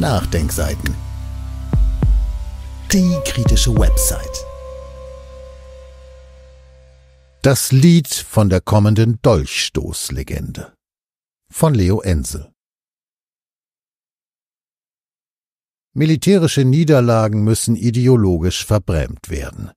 Nachdenkseiten. Die kritische Website. Das Lied von der kommenden Dolchstoßlegende von Leo Ensel. Militärische Niederlagen müssen ideologisch verbrämt werden.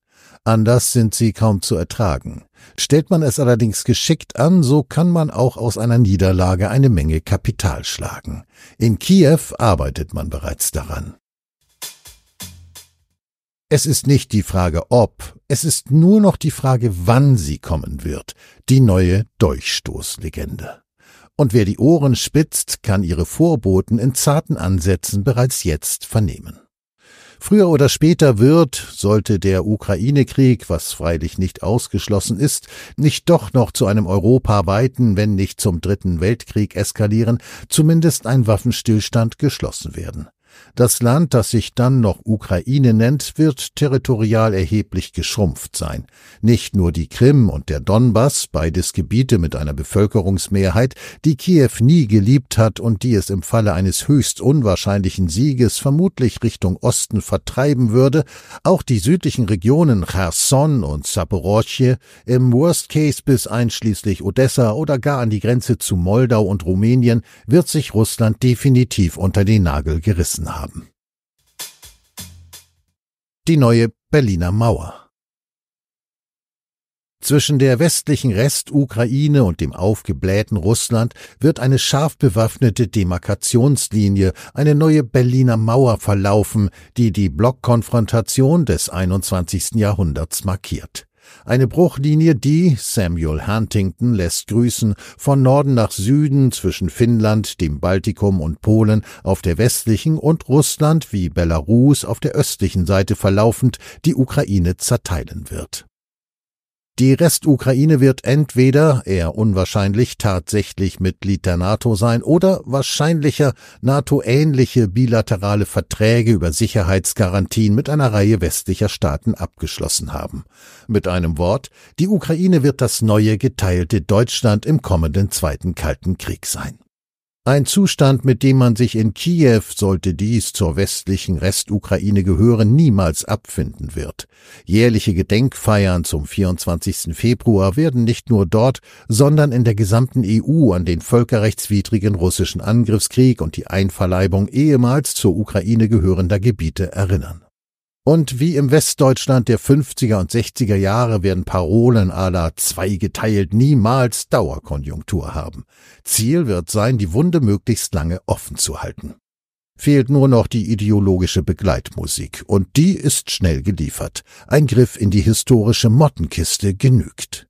Anders sind sie kaum zu ertragen. Stellt man es allerdings geschickt an, so kann man auch aus einer Niederlage eine Menge Kapital schlagen. In Kiew arbeitet man bereits daran. Es ist nicht die Frage ob, es ist nur noch die Frage, wann sie kommen wird, die neue Durchstoßlegende. Und wer die Ohren spitzt, kann ihre Vorboten in zarten Ansätzen bereits jetzt vernehmen. Früher oder später wird, sollte der Ukraine-Krieg, was freilich nicht ausgeschlossen ist, nicht doch noch zu einem europaweiten, wenn nicht zum Dritten Weltkrieg eskalieren, zumindest ein Waffenstillstand geschlossen werden. Das Land, das sich dann noch Ukraine nennt, wird territorial erheblich geschrumpft sein. Nicht nur die Krim und der Donbass, beides Gebiete mit einer Bevölkerungsmehrheit, die Kiew nie geliebt hat und die es im Falle eines höchst unwahrscheinlichen Sieges vermutlich Richtung Osten vertreiben würde, auch die südlichen Regionen Cherson und Zaporozhye, im Worst Case bis einschließlich Odessa oder gar an die Grenze zu Moldau und Rumänien, wird sich Russland definitiv unter den Nagel gerissen gelesen haben. Die neue Berliner Mauer. Zwischen der westlichen Restukraine und dem aufgeblähten Russland wird eine scharf bewaffnete Demarkationslinie, eine neue Berliner Mauer verlaufen, die die Blockkonfrontation des 21. Jahrhunderts markiert. Eine Bruchlinie, die, Samuel Huntington lässt grüßen, von Norden nach Süden zwischen Finnland, dem Baltikum und Polen auf der westlichen und Russland wie Belarus auf der östlichen Seite verlaufend die Ukraine zerteilen wird die Restukraine wird entweder, eher unwahrscheinlich, tatsächlich Mitglied der NATO sein oder wahrscheinlicher NATO-ähnliche bilaterale Verträge über Sicherheitsgarantien mit einer Reihe westlicher Staaten abgeschlossen haben. Mit einem Wort, die Ukraine wird das neue geteilte Deutschland im kommenden Zweiten Kalten Krieg sein. Ein Zustand, mit dem man sich in Kiew, sollte dies zur westlichen Restukraine gehören, niemals abfinden wird. Jährliche Gedenkfeiern zum 24. Februar werden nicht nur dort, sondern in der gesamten EU an den völkerrechtswidrigen russischen Angriffskrieg und die Einverleibung ehemals zur Ukraine gehörender Gebiete erinnern. Und wie im Westdeutschland der 50er und 60er Jahre werden Parolen aller zwei geteilt niemals Dauerkonjunktur haben. Ziel wird sein, die Wunde möglichst lange offen zu halten. Fehlt nur noch die ideologische Begleitmusik, und die ist schnell geliefert. Ein Griff in die historische Mottenkiste genügt.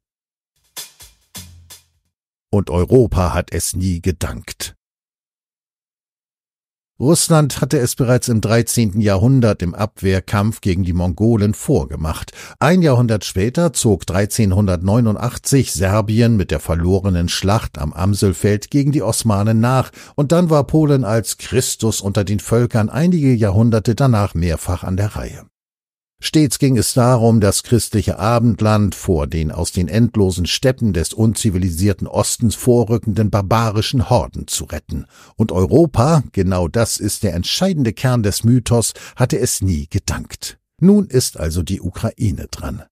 Und Europa hat es nie gedankt. Russland hatte es bereits im 13. Jahrhundert im Abwehrkampf gegen die Mongolen vorgemacht. Ein Jahrhundert später zog 1389 Serbien mit der verlorenen Schlacht am Amselfeld gegen die Osmanen nach und dann war Polen als Christus unter den Völkern einige Jahrhunderte danach mehrfach an der Reihe. Stets ging es darum, das christliche Abendland vor den aus den endlosen Steppen des unzivilisierten Ostens vorrückenden barbarischen Horden zu retten. Und Europa, genau das ist der entscheidende Kern des Mythos, hatte es nie gedankt. Nun ist also die Ukraine dran.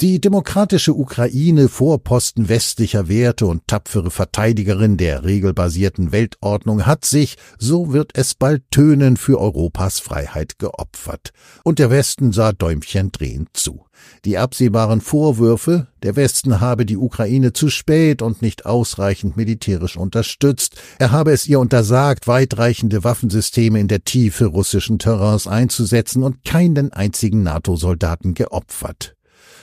Die demokratische Ukraine, Vorposten westlicher Werte und tapfere Verteidigerin der regelbasierten Weltordnung, hat sich, so wird es bald tönen, für Europas Freiheit geopfert. Und der Westen sah Däumchen drehend zu. Die absehbaren Vorwürfe, der Westen habe die Ukraine zu spät und nicht ausreichend militärisch unterstützt, er habe es ihr untersagt, weitreichende Waffensysteme in der Tiefe russischen Terrains einzusetzen und keinen einzigen NATO-Soldaten geopfert.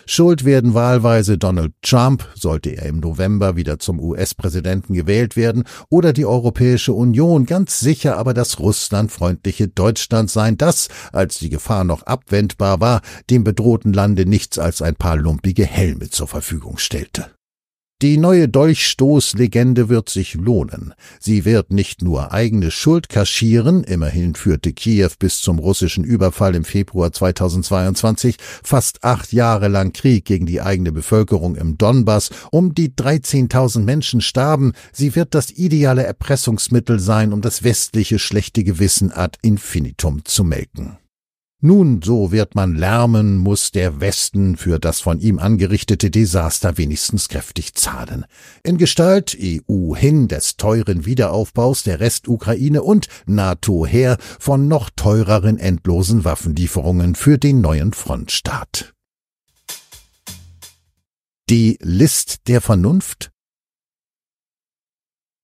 Schuld werden wahlweise Donald Trump, sollte er im November wieder zum US-Präsidenten gewählt werden, oder die Europäische Union, ganz sicher aber das russlandfreundliche Deutschland sein, das, als die Gefahr noch abwendbar war, dem bedrohten Lande nichts als ein paar lumpige Helme zur Verfügung stellte. Die neue Dolchstoßlegende wird sich lohnen. Sie wird nicht nur eigene Schuld kaschieren, immerhin führte Kiew bis zum russischen Überfall im Februar 2022 fast acht Jahre lang Krieg gegen die eigene Bevölkerung im Donbass, um die 13.000 Menschen starben, sie wird das ideale Erpressungsmittel sein, um das westliche schlechte Gewissen ad infinitum zu melken. Nun, so wird man lärmen, muss der Westen für das von ihm angerichtete Desaster wenigstens kräftig zahlen. In Gestalt EU hin des teuren Wiederaufbaus der Restukraine und NATO her von noch teureren endlosen Waffenlieferungen für den neuen Frontstaat. Die List der Vernunft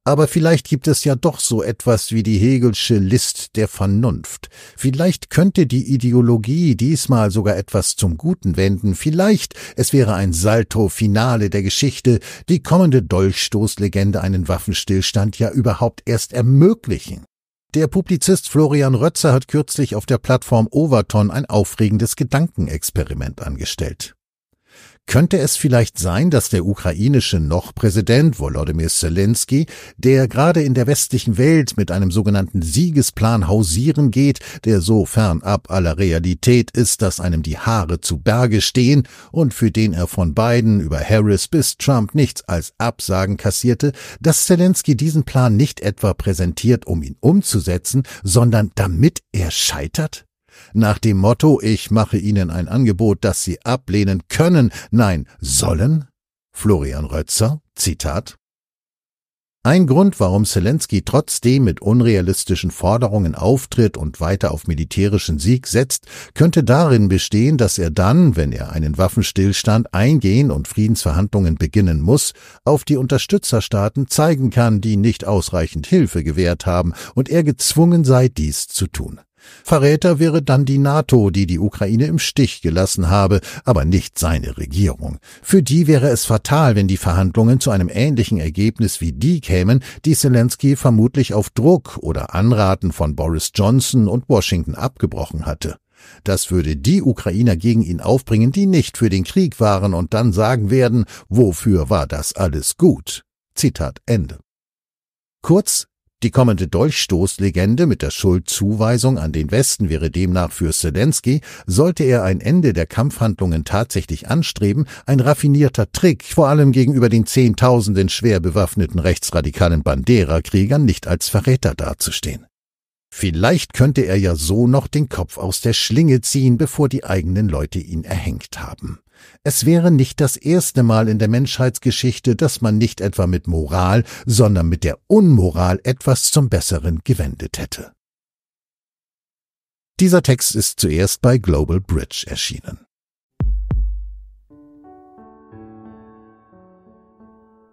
aber vielleicht gibt es ja doch so etwas wie die Hegelsche List der Vernunft. Vielleicht könnte die Ideologie diesmal sogar etwas zum Guten wenden. Vielleicht, es wäre ein Salto Finale der Geschichte, die kommende Dolchstoßlegende einen Waffenstillstand ja überhaupt erst ermöglichen. Der Publizist Florian Rötzer hat kürzlich auf der Plattform Overton ein aufregendes Gedankenexperiment angestellt. Könnte es vielleicht sein, dass der ukrainische noch Präsident Volodymyr Zelensky, der gerade in der westlichen Welt mit einem sogenannten Siegesplan hausieren geht, der so fernab aller Realität ist, dass einem die Haare zu Berge stehen und für den er von Biden über Harris bis Trump nichts als Absagen kassierte, dass Zelensky diesen Plan nicht etwa präsentiert, um ihn umzusetzen, sondern damit er scheitert? Nach dem Motto, ich mache Ihnen ein Angebot, das Sie ablehnen können, nein, sollen? Florian Rötzer, Zitat. Ein Grund, warum Zelensky trotzdem mit unrealistischen Forderungen auftritt und weiter auf militärischen Sieg setzt, könnte darin bestehen, dass er dann, wenn er einen Waffenstillstand eingehen und Friedensverhandlungen beginnen muss, auf die Unterstützerstaaten zeigen kann, die nicht ausreichend Hilfe gewährt haben und er gezwungen sei, dies zu tun. Verräter wäre dann die NATO, die die Ukraine im Stich gelassen habe, aber nicht seine Regierung. Für die wäre es fatal, wenn die Verhandlungen zu einem ähnlichen Ergebnis wie die kämen, die Zelensky vermutlich auf Druck oder Anraten von Boris Johnson und Washington abgebrochen hatte. Das würde die Ukrainer gegen ihn aufbringen, die nicht für den Krieg waren und dann sagen werden, wofür war das alles gut? Zitat Ende. Kurz, die kommende Dolchstoßlegende mit der Schuldzuweisung an den Westen wäre demnach für Zelensky, sollte er ein Ende der Kampfhandlungen tatsächlich anstreben, ein raffinierter Trick, vor allem gegenüber den Zehntausenden schwer bewaffneten rechtsradikalen Bandera-Kriegern nicht als Verräter dazustehen. Vielleicht könnte er ja so noch den Kopf aus der Schlinge ziehen, bevor die eigenen Leute ihn erhängt haben. Es wäre nicht das erste Mal in der Menschheitsgeschichte, dass man nicht etwa mit Moral, sondern mit der Unmoral etwas zum Besseren gewendet hätte. Dieser Text ist zuerst bei Global Bridge erschienen.